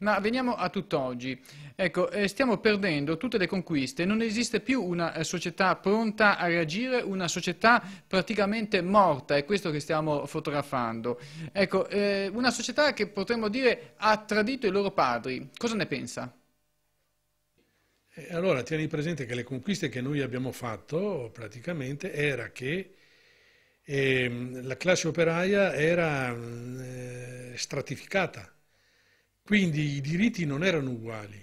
Ma veniamo a tutt'oggi. Ecco, eh, stiamo perdendo tutte le conquiste, non esiste più una eh, società pronta a reagire, una società praticamente morta, è questo che stiamo fotografando. Ecco, eh, una società che potremmo dire ha tradito i loro padri. Cosa ne pensa? Allora, tieni presente che le conquiste che noi abbiamo fatto praticamente era che eh, la classe operaia era mm, eh, stratificata quindi i diritti non erano uguali,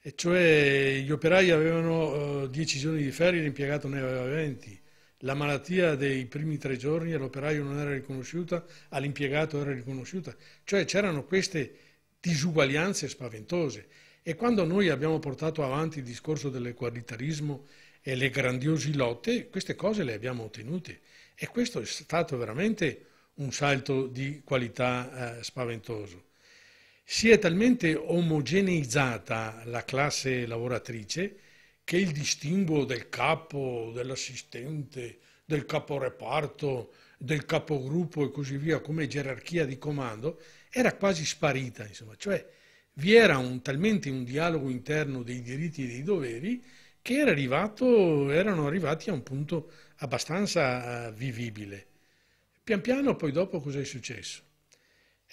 e cioè gli operai avevano 10 eh, giorni di ferie, l'impiegato ne aveva 20. La malattia dei primi tre giorni all'operaio non era riconosciuta, all'impiegato ah, era riconosciuta. Cioè c'erano queste disuguaglianze spaventose. E quando noi abbiamo portato avanti il discorso dell'equalitarismo e le grandiose lotte, queste cose le abbiamo ottenute. E questo è stato veramente un salto di qualità eh, spaventoso. Si è talmente omogeneizzata la classe lavoratrice che il distinguo del capo, dell'assistente, del caporeparto, del capogruppo e così via come gerarchia di comando era quasi sparita, insomma, cioè vi era un, talmente un dialogo interno dei diritti e dei doveri che era arrivato, erano arrivati a un punto abbastanza eh, vivibile. Pian piano poi dopo cos'è successo?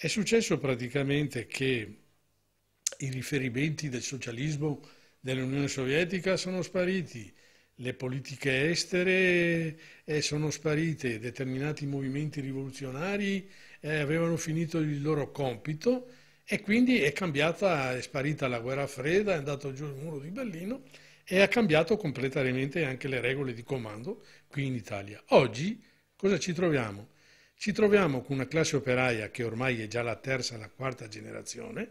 È successo praticamente che i riferimenti del socialismo dell'Unione Sovietica sono spariti, le politiche estere eh, sono sparite, determinati movimenti rivoluzionari eh, avevano finito il loro compito e quindi è cambiata, è sparita la guerra fredda, è andato giù il muro di Berlino e ha cambiato completamente anche le regole di comando qui in Italia. Oggi cosa ci troviamo? ci troviamo con una classe operaia che ormai è già la terza, la quarta generazione,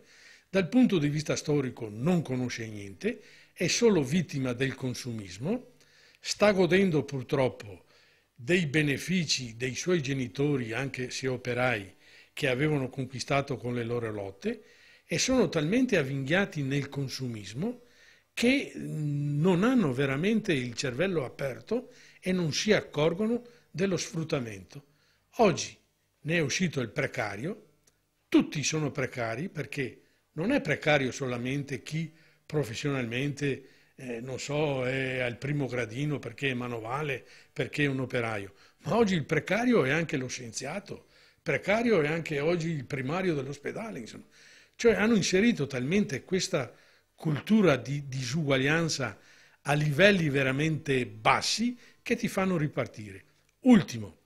dal punto di vista storico non conosce niente, è solo vittima del consumismo, sta godendo purtroppo dei benefici dei suoi genitori, anche se operai, che avevano conquistato con le loro lotte e sono talmente avvinghiati nel consumismo che non hanno veramente il cervello aperto e non si accorgono dello sfruttamento. Oggi ne è uscito il precario, tutti sono precari perché non è precario solamente chi professionalmente, eh, non so, è al primo gradino perché è manovale, perché è un operaio, ma oggi il precario è anche lo scienziato, precario è anche oggi il primario dell'ospedale, insomma. Cioè hanno inserito talmente questa cultura di disuguaglianza a livelli veramente bassi che ti fanno ripartire. Ultimo,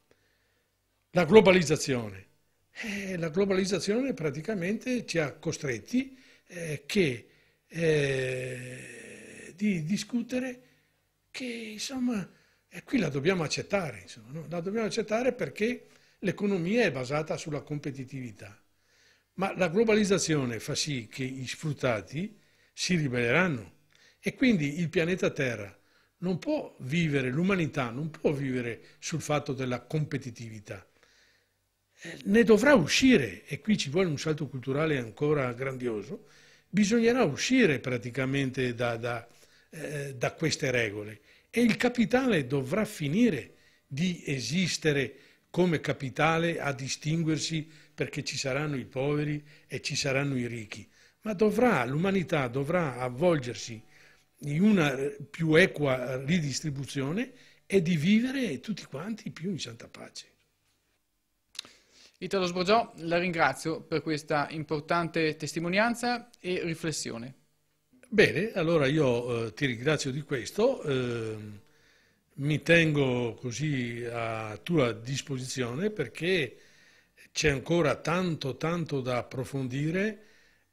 la globalizzazione. Eh, la globalizzazione praticamente ci ha costretti eh, che, eh, di discutere che insomma eh, qui la dobbiamo accettare, insomma, no? la dobbiamo accettare perché l'economia è basata sulla competitività. Ma la globalizzazione fa sì che gli sfruttati si ribelleranno e quindi il pianeta Terra non può vivere, l'umanità non può vivere sul fatto della competitività ne dovrà uscire, e qui ci vuole un salto culturale ancora grandioso, bisognerà uscire praticamente da, da, eh, da queste regole e il capitale dovrà finire di esistere come capitale a distinguersi perché ci saranno i poveri e ci saranno i ricchi, ma dovrà, l'umanità dovrà avvolgersi in una eh, più equa ridistribuzione e di vivere tutti quanti più in santa pace. Italo Sborgiò, la ringrazio per questa importante testimonianza e riflessione. Bene, allora io eh, ti ringrazio di questo, eh, mi tengo così a tua disposizione perché c'è ancora tanto tanto da approfondire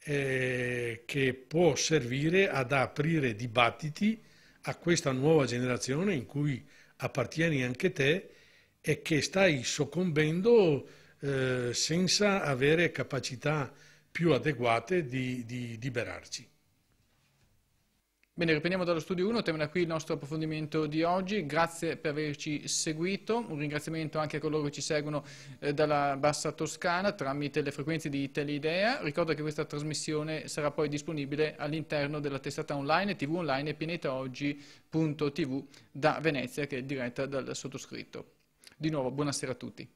eh, che può servire ad aprire dibattiti a questa nuova generazione in cui appartieni anche te e che stai soccombendo eh, senza avere capacità più adeguate di, di liberarci. Bene, riprendiamo dallo studio 1, termina qui il nostro approfondimento di oggi, grazie per averci seguito, un ringraziamento anche a coloro che ci seguono eh, dalla Bassa Toscana tramite le frequenze di Teleidea, ricordo che questa trasmissione sarà poi disponibile all'interno della testata online, tv online e pianetaoggi.tv da Venezia che è diretta dal sottoscritto. Di nuovo, buonasera a tutti.